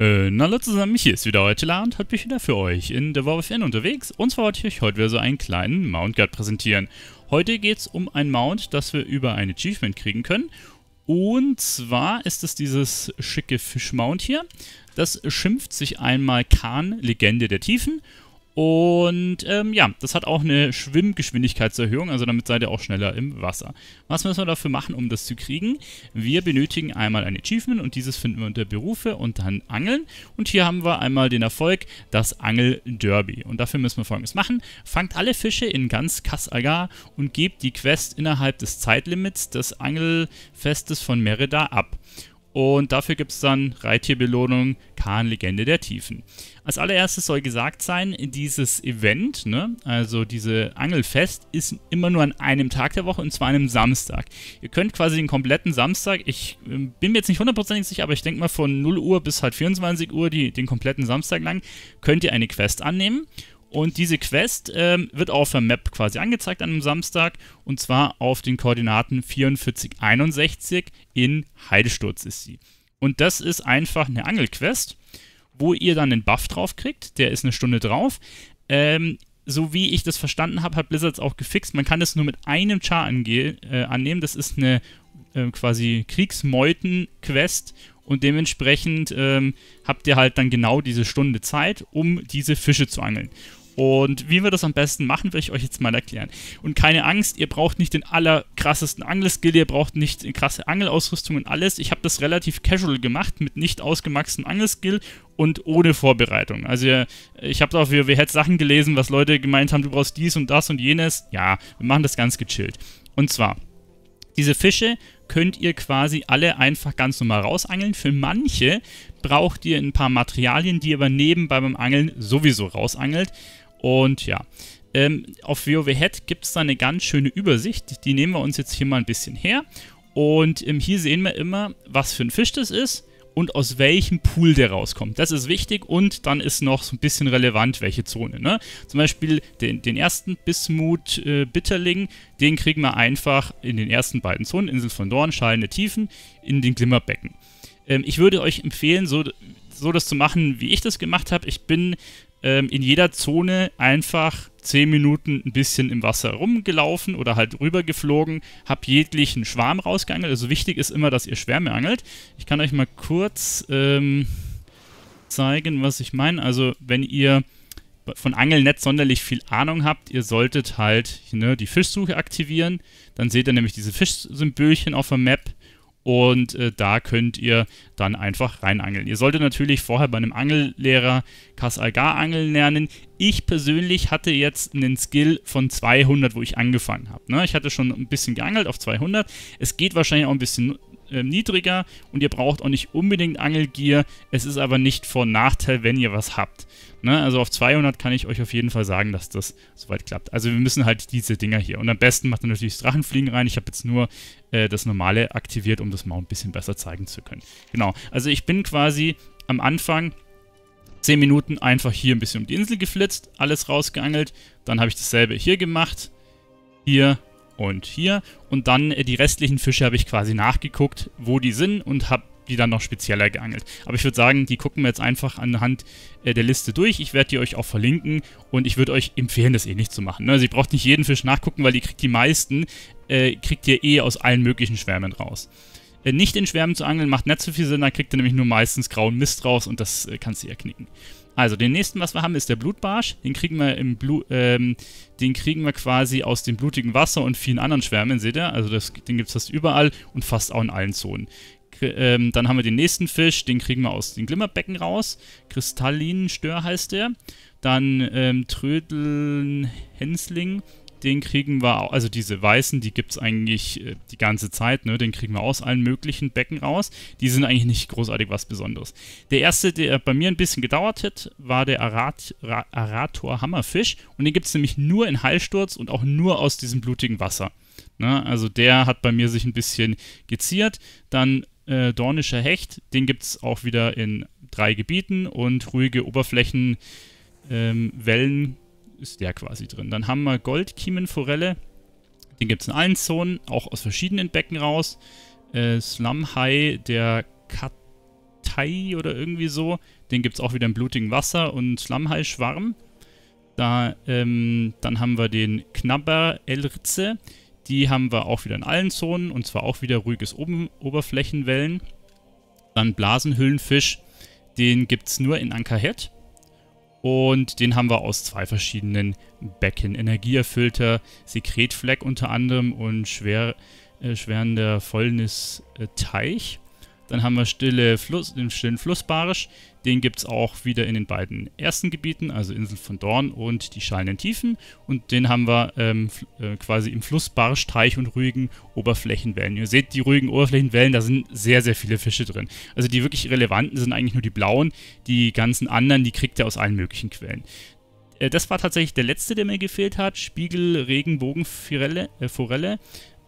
Äh, na hallo zusammen, hier ist wieder Eutela und heute bin ich wieder für euch in The War Within unterwegs. Und zwar wollte ich euch heute wieder so einen kleinen Mount Guard präsentieren. Heute geht es um ein Mount, das wir über ein Achievement kriegen können. Und zwar ist es dieses schicke Fischmount hier. Das schimpft sich einmal Khan, Legende der Tiefen. Und ähm, ja, das hat auch eine Schwimmgeschwindigkeitserhöhung, also damit seid ihr auch schneller im Wasser. Was müssen wir dafür machen, um das zu kriegen? Wir benötigen einmal ein Achievement und dieses finden wir unter Berufe und dann Angeln. Und hier haben wir einmal den Erfolg, das Angel-Derby. Und dafür müssen wir folgendes machen. Fangt alle Fische in ganz Kassagar und gebt die Quest innerhalb des Zeitlimits des Angelfestes von Merida ab. Und dafür gibt es dann Reittierbelohnung, Kahn Legende der Tiefen. Als allererstes soll gesagt sein, dieses Event, ne, also diese Angelfest, ist immer nur an einem Tag der Woche und zwar an einem Samstag. Ihr könnt quasi den kompletten Samstag, ich ähm, bin mir jetzt nicht hundertprozentig sicher, aber ich denke mal von 0 Uhr bis halt 24 Uhr, die, den kompletten Samstag lang, könnt ihr eine Quest annehmen und diese Quest ähm, wird auf der Map quasi angezeigt an einem Samstag und zwar auf den Koordinaten 4461 in Heidesturz ist sie. Und das ist einfach eine Angelquest, wo ihr dann den Buff drauf kriegt, der ist eine Stunde drauf. Ähm, so wie ich das verstanden habe, hat Blizzard es auch gefixt. Man kann das nur mit einem Char ange äh, annehmen. Das ist eine äh, quasi Kriegsmeuten-Quest und dementsprechend ähm, habt ihr halt dann genau diese Stunde Zeit, um diese Fische zu angeln. Und wie wir das am besten machen, werde ich euch jetzt mal erklären. Und keine Angst, ihr braucht nicht den allerkrassesten Angelskill, ihr braucht nicht die krasse Angelausrüstung und alles. Ich habe das relativ casual gemacht mit nicht ausgemaxtem Angelskill und ohne Vorbereitung. Also ich habe auch, auf WWHead Sachen gelesen, was Leute gemeint haben, du brauchst dies und das und jenes. Ja, wir machen das ganz gechillt. Und zwar, diese Fische könnt ihr quasi alle einfach ganz normal rausangeln. Für manche braucht ihr ein paar Materialien, die ihr aber nebenbei beim Angeln sowieso rausangelt. Und ja, ähm, auf WoW Head gibt es da eine ganz schöne Übersicht. Die nehmen wir uns jetzt hier mal ein bisschen her. Und ähm, hier sehen wir immer, was für ein Fisch das ist und aus welchem Pool der rauskommt. Das ist wichtig und dann ist noch so ein bisschen relevant, welche Zone. Ne? Zum Beispiel den, den ersten Bismut äh, Bitterling, den kriegen wir einfach in den ersten beiden Zonen, Insel von Dorn, schallende Tiefen, in den Glimmerbecken. Ähm, ich würde euch empfehlen, so, so das zu machen, wie ich das gemacht habe. Ich bin ähm, in jeder Zone einfach 10 Minuten ein bisschen im Wasser rumgelaufen oder halt rübergeflogen, habe jeglichen Schwarm rausgeangelt. Also wichtig ist immer, dass ihr Schwärme angelt. Ich kann euch mal kurz ähm, zeigen, was ich meine. Also wenn ihr von Angeln nicht sonderlich viel Ahnung habt, ihr solltet halt ne, die Fischsuche aktivieren. Dann seht ihr nämlich diese Fischsymbolchen auf der Map und äh, da könnt ihr dann einfach reinangeln. Ihr solltet natürlich vorher bei einem Angellehrer Kas Algar angeln lernen. Ich persönlich hatte jetzt einen Skill von 200, wo ich angefangen habe. Ne? Ich hatte schon ein bisschen geangelt auf 200. Es geht wahrscheinlich auch ein bisschen ähm, niedriger und ihr braucht auch nicht unbedingt Angelgier. Es ist aber nicht von Nachteil, wenn ihr was habt. Ne? Also auf 200 kann ich euch auf jeden Fall sagen, dass das soweit klappt. Also wir müssen halt diese Dinger hier. Und am besten macht ihr natürlich das Drachenfliegen rein. Ich habe jetzt nur äh, das normale aktiviert, um das mal ein bisschen besser zeigen zu können. Genau, also ich bin quasi am Anfang 10 Minuten einfach hier ein bisschen um die Insel geflitzt, alles rausgeangelt. Dann habe ich dasselbe hier gemacht. Hier und hier. Und dann äh, die restlichen Fische habe ich quasi nachgeguckt, wo die sind und habe die dann noch spezieller geangelt. Aber ich würde sagen, die gucken wir jetzt einfach anhand äh, der Liste durch. Ich werde die euch auch verlinken und ich würde euch empfehlen, das eh nicht zu machen. Ne? Also ihr braucht nicht jeden Fisch nachgucken, weil ihr kriegt die meisten, äh, kriegt ihr eh aus allen möglichen Schwärmen raus. Äh, nicht in Schwärmen zu angeln, macht nicht so viel Sinn, da kriegt ihr nämlich nur meistens grauen Mist raus und das äh, kannst du ja knicken. Also, den nächsten, was wir haben, ist der Blutbarsch. Den kriegen wir im Blu ähm, den kriegen wir quasi aus dem blutigen Wasser und vielen anderen Schwärmen, seht ihr? Also, das, den gibt es fast überall und fast auch in allen Zonen. K ähm, dann haben wir den nächsten Fisch, den kriegen wir aus den Glimmerbecken raus. Kristallinstör heißt der. Dann ähm, Trödeln, Hensling den kriegen wir, also diese weißen, die gibt es eigentlich äh, die ganze Zeit, ne? den kriegen wir aus allen möglichen Becken raus. Die sind eigentlich nicht großartig was Besonderes. Der erste, der bei mir ein bisschen gedauert hat, war der Arat, Arator Hammerfisch und den gibt es nämlich nur in Heilsturz und auch nur aus diesem blutigen Wasser. Ne? Also der hat bei mir sich ein bisschen geziert. Dann äh, Dornischer Hecht, den gibt es auch wieder in drei Gebieten und ruhige Oberflächen, ähm, Wellen, ist der quasi drin. Dann haben wir Goldkiemenforelle. Den gibt es in allen Zonen, auch aus verschiedenen Becken raus. Äh, Slumhai, der Katai oder irgendwie so. Den gibt es auch wieder im blutigen Wasser und Slumhai-Schwarm. Da, ähm, dann haben wir den Knabber Elritze. Die haben wir auch wieder in allen Zonen und zwar auch wieder ruhiges Oben Oberflächenwellen. Dann Blasenhüllenfisch. Den gibt es nur in Ankerhead. Und den haben wir aus zwei verschiedenen Becken. Energieerfüllter Sekretfleck unter anderem und schwer, äh, schwerender Fäulnis-Teich. Dann haben wir stille Fluss, den stillen Flussbarisch. Den gibt es auch wieder in den beiden ersten Gebieten, also Insel von Dorn und die schallenden Tiefen. Und den haben wir ähm, äh, quasi im Flussbarisch, Teich und ruhigen Oberflächenwellen. Ihr seht, die ruhigen Oberflächenwellen, da sind sehr, sehr viele Fische drin. Also die wirklich relevanten sind eigentlich nur die blauen. Die ganzen anderen, die kriegt ihr aus allen möglichen Quellen äh, das war tatsächlich der letzte, der mir gefehlt hat. Spiegel, Regenbogen, Firelle, äh, Forelle.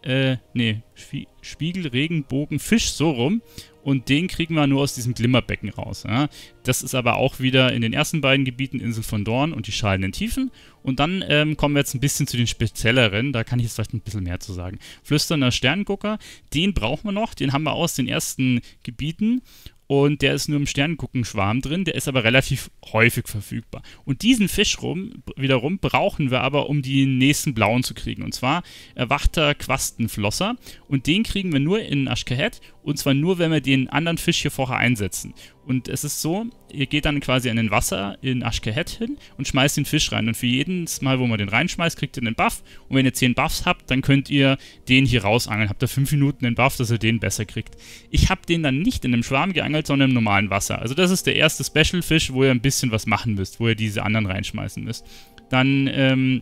Äh, nee, Spie Spiegel, Regenbogen, Fisch, so rum und den kriegen wir nur aus diesem Glimmerbecken raus. Ja? Das ist aber auch wieder in den ersten beiden Gebieten Insel von Dorn und die schallenden Tiefen. Und dann ähm, kommen wir jetzt ein bisschen zu den spezielleren, da kann ich jetzt vielleicht ein bisschen mehr zu sagen. Flüsternder Sterngucker, den brauchen wir noch, den haben wir aus den ersten Gebieten und der ist nur im Sternenguckenschwarm drin, der ist aber relativ häufig verfügbar. Und diesen Fisch rum, wiederum brauchen wir aber, um den nächsten blauen zu kriegen. Und zwar erwachter Quastenflosser. Und den kriegen wir nur in Ashkahet. Und zwar nur, wenn wir den anderen Fisch hier vorher einsetzen. Und es ist so, ihr geht dann quasi an den Wasser in Ashkehet hin und schmeißt den Fisch rein. Und für jedes Mal, wo man den reinschmeißt, kriegt ihr einen Buff. Und wenn ihr 10 Buffs habt, dann könnt ihr den hier rausangeln. Habt ihr 5 Minuten den Buff, dass ihr den besser kriegt. Ich habe den dann nicht in einem Schwarm geangelt, sondern im normalen Wasser. Also das ist der erste Special-Fisch, wo ihr ein bisschen was machen müsst, wo ihr diese anderen reinschmeißen müsst. Dann ähm,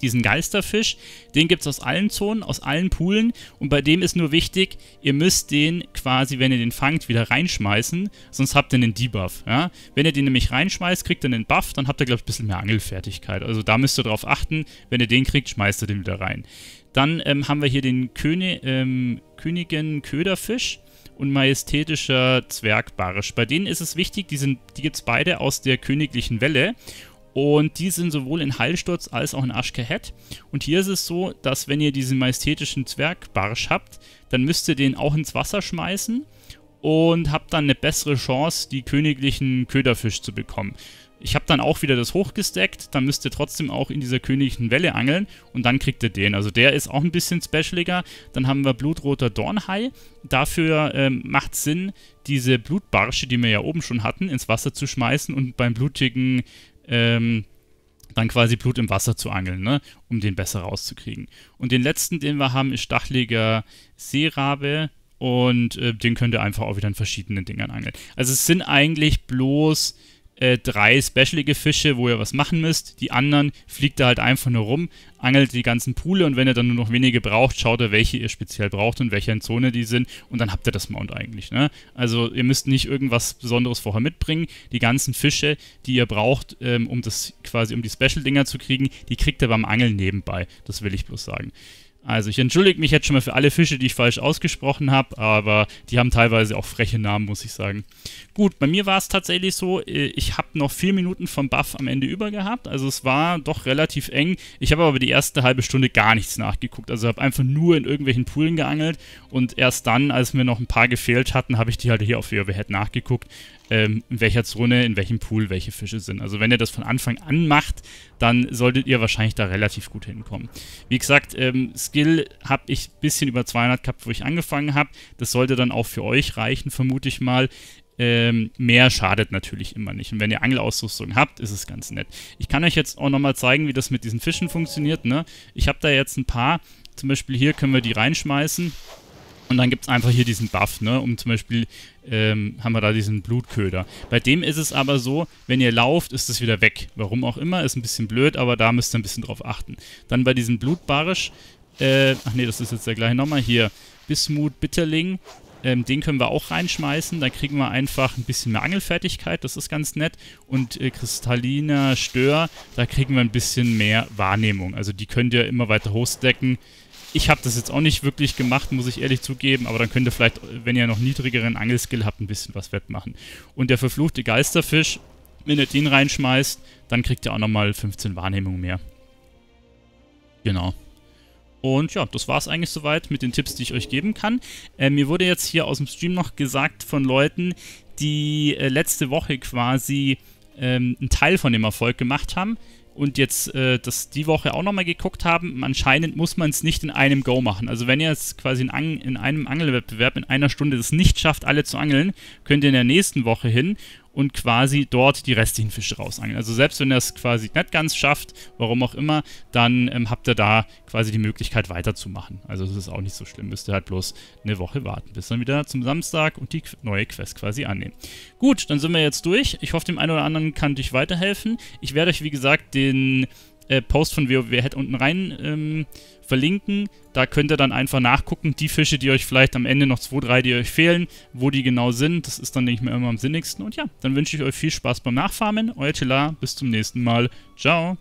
diesen Geisterfisch. Den gibt es aus allen Zonen, aus allen Poolen und bei dem ist nur wichtig, ihr müsst den quasi, wenn ihr den fangt, wieder reinschmeißen, sonst habt ihr einen Debuff. Ja? Wenn ihr den nämlich reinschmeißt, kriegt ihr einen Buff, dann habt ihr, glaube ich, ein bisschen mehr Angelfertigkeit. Also da müsst ihr drauf achten, wenn ihr den kriegt, schmeißt ihr den wieder rein. Dann ähm, haben wir hier den König, ähm, Königin-Köderfisch und majestätischer Zwergbarsch. Bei denen ist es wichtig, die, die gibt es beide aus der königlichen Welle. Und die sind sowohl in Heilsturz als auch in Aschkehet. Und hier ist es so, dass wenn ihr diesen majestätischen Zwergbarsch habt, dann müsst ihr den auch ins Wasser schmeißen und habt dann eine bessere Chance, die königlichen Köderfisch zu bekommen. Ich habe dann auch wieder das hochgesteckt, dann müsst ihr trotzdem auch in dieser königlichen Welle angeln und dann kriegt ihr den. Also der ist auch ein bisschen specialiger. Dann haben wir blutroter Dornhai. Dafür ähm, macht Sinn, diese Blutbarsche, die wir ja oben schon hatten, ins Wasser zu schmeißen und beim blutigen ähm, dann quasi Blut im Wasser zu angeln, ne? um den besser rauszukriegen. Und den letzten, den wir haben, ist stacheliger Seerabe und äh, den könnt ihr einfach auch wieder in verschiedenen Dingern angeln. Also es sind eigentlich bloß äh, drei specialige Fische, wo ihr was machen müsst. Die anderen fliegt ihr halt einfach nur rum, angelt die ganzen Pule und wenn ihr dann nur noch wenige braucht, schaut ihr, welche ihr speziell braucht und welche in Zone die sind und dann habt ihr das Mount eigentlich. Ne? Also ihr müsst nicht irgendwas Besonderes vorher mitbringen. Die ganzen Fische, die ihr braucht, ähm, um das quasi um die Special-Dinger zu kriegen, die kriegt ihr beim Angeln nebenbei. Das will ich bloß sagen. Also ich entschuldige mich jetzt schon mal für alle Fische, die ich falsch ausgesprochen habe, aber die haben teilweise auch freche Namen, muss ich sagen. Gut, bei mir war es tatsächlich so, äh, ich habe noch vier Minuten vom Buff am Ende über gehabt, also es war doch relativ eng. Ich habe aber die erste halbe Stunde gar nichts nachgeguckt, also habe einfach nur in irgendwelchen Poolen geangelt und erst dann, als mir noch ein paar gefehlt hatten, habe ich die halt hier auf Overhead nachgeguckt. Ähm, in welcher Zone, in welchem Pool welche Fische sind. Also wenn ihr das von Anfang an macht, dann solltet ihr wahrscheinlich da relativ gut hinkommen. Wie gesagt, ähm, Skill habe ich ein bisschen über 200 gehabt, wo ich angefangen habe. Das sollte dann auch für euch reichen, vermute ich mal. Ähm, mehr schadet natürlich immer nicht. Und wenn ihr Angelausrüstung habt, ist es ganz nett. Ich kann euch jetzt auch nochmal zeigen, wie das mit diesen Fischen funktioniert. Ne? Ich habe da jetzt ein paar. Zum Beispiel hier können wir die reinschmeißen. Und dann gibt es einfach hier diesen Buff, ne? Um zum Beispiel ähm, haben wir da diesen Blutköder. Bei dem ist es aber so, wenn ihr lauft, ist es wieder weg. Warum auch immer, ist ein bisschen blöd, aber da müsst ihr ein bisschen drauf achten. Dann bei diesem Blutbarisch, äh, ach nee, das ist jetzt der gleiche nochmal hier. Bismut, Bitterling, ähm, den können wir auch reinschmeißen. Da kriegen wir einfach ein bisschen mehr Angelfertigkeit, das ist ganz nett. Und äh, kristalliner Stör, da kriegen wir ein bisschen mehr Wahrnehmung. Also die könnt ihr immer weiter hochstecken. Ich habe das jetzt auch nicht wirklich gemacht, muss ich ehrlich zugeben, aber dann könnt ihr vielleicht, wenn ihr noch niedrigeren Angelskill habt, ein bisschen was wettmachen. Und der verfluchte Geisterfisch, wenn ihr den reinschmeißt, dann kriegt ihr auch nochmal 15 Wahrnehmung mehr. Genau. Und ja, das war es eigentlich soweit mit den Tipps, die ich euch geben kann. Äh, mir wurde jetzt hier aus dem Stream noch gesagt von Leuten, die äh, letzte Woche quasi ähm, einen Teil von dem Erfolg gemacht haben und jetzt äh, das die Woche auch nochmal geguckt haben, anscheinend muss man es nicht in einem Go machen. Also wenn ihr es quasi in, in einem Angelwettbewerb in einer Stunde es nicht schafft, alle zu angeln, könnt ihr in der nächsten Woche hin und quasi dort die restlichen Fische rausangeln. Also selbst wenn ihr es quasi nicht ganz schafft, warum auch immer, dann ähm, habt ihr da quasi die Möglichkeit weiterzumachen. Also das ist auch nicht so schlimm. Müsst ihr halt bloß eine Woche warten, bis dann wieder zum Samstag und die neue Quest quasi annehmen. Gut, dann sind wir jetzt durch. Ich hoffe, dem einen oder anderen kann ich weiterhelfen. Ich werde euch, wie gesagt, den äh, Post von WoW Head unten rein ähm, verlinken. Da könnt ihr dann einfach nachgucken, die Fische, die euch vielleicht am Ende noch zwei, drei, die euch fehlen, wo die genau sind. Das ist dann, denke ich mir, immer am sinnigsten. Und ja, dann wünsche ich euch viel Spaß beim Nachfarmen. Euer Tila, bis zum nächsten Mal. Ciao.